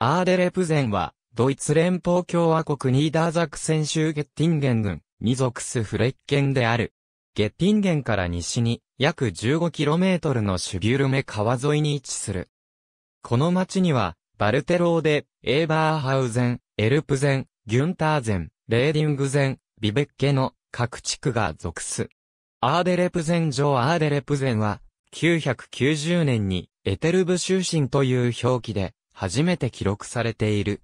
アーデレプゼンは、ドイツ連邦共和国ニーダーザクセン州ゲッティンゲン郡、に属すフレッケンである。ゲッティンゲンから西に、約 15km のシュビュルメ川沿いに位置する。この町には、バルテローデ、エーバーハウゼン、エルプゼン、ギュンターゼン、レーディングゼン、ビベッケの各地区が属す。アーデレプゼン城アーデレプゼンは、990年にエテルブ州神という表記で、初めて記録されている。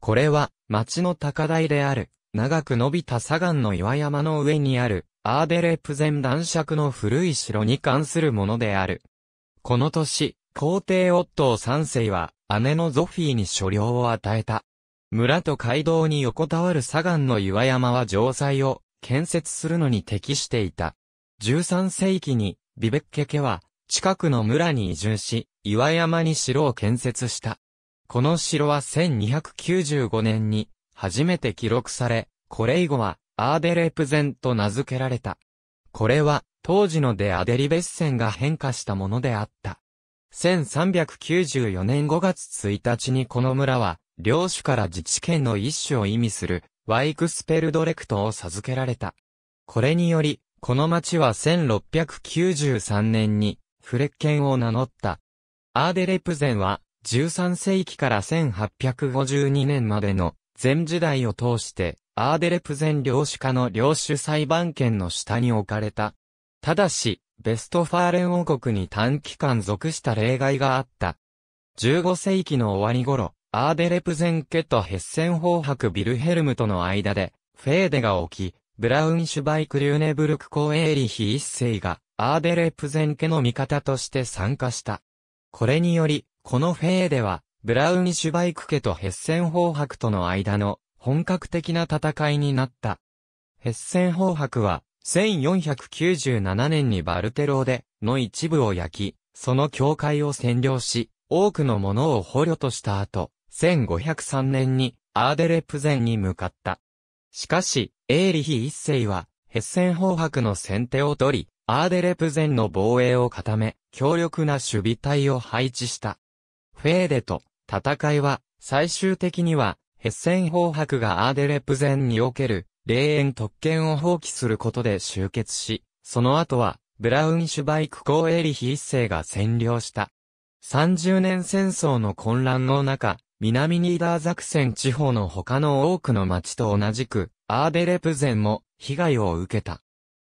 これは、町の高台である、長く伸びた砂岩の岩山の上にある、アーデレプゼン男爵の古い城に関するものである。この年、皇帝オットー世は、姉のゾフィーに所領を与えた。村と街道に横たわる砂岩の岩山は城塞を建設するのに適していた。13世紀に、ビベッケ家は、近くの村に移住し、岩山に城を建設した。この城は1295年に初めて記録され、これ以後はアーデレプゼンと名付けられた。これは当時のデアデリベッセンが変化したものであった。1394年5月1日にこの村は、領主から自治権の一種を意味する、ワイクスペルドレクトを授けられた。これにより、この町は1693年に、フレッケンを名乗った。アーデレプゼンは、13世紀から1852年までの前時代を通して、アーデレプゼン領主家の領主裁判権の下に置かれた。ただし、ベストファーレン王国に短期間属した例外があった。15世紀の終わり頃、アーデレプゼン家とヘッセン法ク・ビルヘルムとの間で、フェーデが起き、ブラウンシュバイク・リューネブルク公エーリヒ一世が、アーデレプゼン家の味方として参加した。これにより、このフェーでは、ブラウニシュバイク家とヘッセンハ白との間の本格的な戦いになった。ヘッセンハ白は、1497年にバルテローでの一部を焼き、その境界を占領し、多くのものを捕虜とした後、1503年にアーデレプゼンに向かった。しかし、エーリヒ一世は、ヘッセンハ白の先手を取り、アーデレプゼンの防衛を固め、強力な守備隊を配置した。フェーデと戦いは、最終的には、ヘッセン砲白がアーデレプゼンにおける、霊園特権を放棄することで終結し、その後は、ブラウンシュバイク公エリヒ一世が占領した。30年戦争の混乱の中、南ニーダーザクセン地方の他の多くの町と同じく、アーデレプゼンも被害を受けた。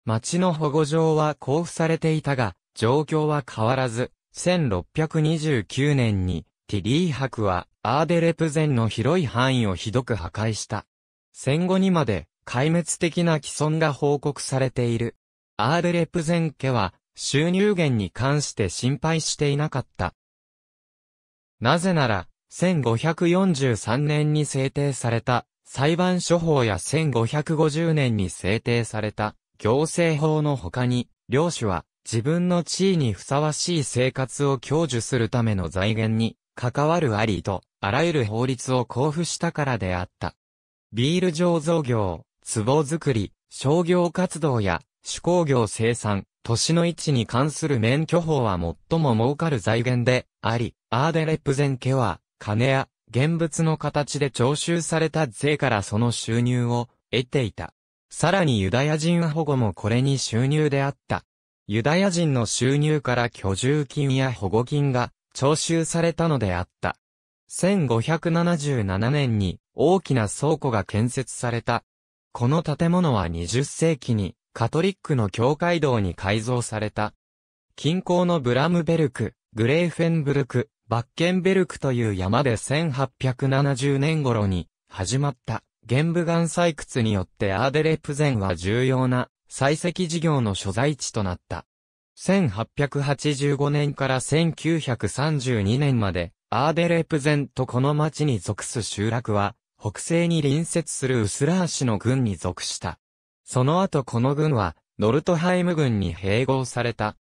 町の保護場は交付されていたが、状況は変わらず、1629年に、ティリー博は、アーデレプゼンの広い範囲をひどく破壊した。戦後にまで、壊滅的な既存が報告されている。アーデレプゼン家は、収入源に関して心配していなかった。なぜなら、1543年に制定された裁判所法や1550年に制定された行政法の他に、領主は自分の地位にふさわしい生活を享受するための財源に、関わるありと、あらゆる法律を交付したからであった。ビール醸造業、壺作り、商業活動や、手工業生産、都市の位置に関する免許法は最も儲かる財源で、あり、アーデレプゼン家は、金や、現物の形で徴収された税からその収入を、得ていた。さらにユダヤ人保護もこれに収入であった。ユダヤ人の収入から居住金や保護金が徴収されたのであった。1577年に大きな倉庫が建設された。この建物は20世紀にカトリックの教会堂に改造された。近郊のブラムベルク、グレーフェンブルク、バッケンベルクという山で1870年頃に始まった玄武岩採掘によってアーデレプゼンは重要な採石事業の所在地となった。1885年から1932年まで、アーデレプゼントこの町に属す集落は、北西に隣接するウスラー市の軍に属した。その後この軍は、ノルトハイム軍に併合された。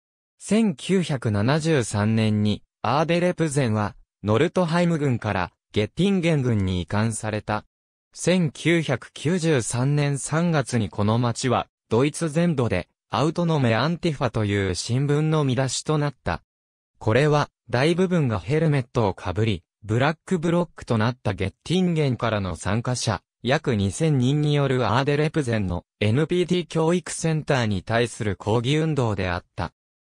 1973年に、アーデレプゼンは、ノルトハイム軍から、ゲッティンゲン軍に移管された。1993年3月にこの町は、ドイツ全土で、アウトノメ・アンティファという新聞の見出しとなった。これは、大部分がヘルメットをかぶり、ブラックブロックとなったゲッティンゲンからの参加者、約2000人によるアーデレプゼンの NPT 教育センターに対する抗議運動であった。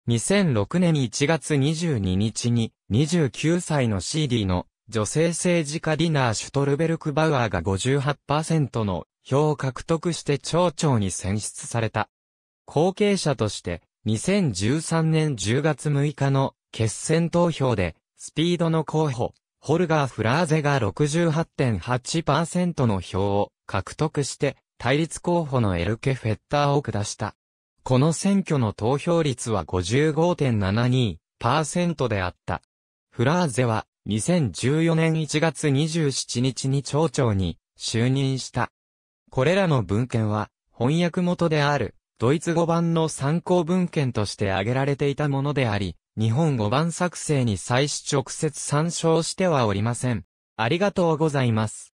2006年1月22日に、29歳の CD の女性政治家ディナー・シュトルベルク・バウアーが58%の票を獲得して町長に選出された。後継者として、2013年10月6日の決選投票で、スピードの候補、ホルガー・フラーゼが68.8%の票を獲得して、対立候補のエルケ・フェッターを下した。この選挙の投票率は55.72%であった。フラーゼは2014年1月27日に町長に就任した。これらの文献は、翻訳元である、ドイツ語版の参考文献として挙げられていたものであり、日本語版作成に際し直接参照してはおりません。ありがとうございます。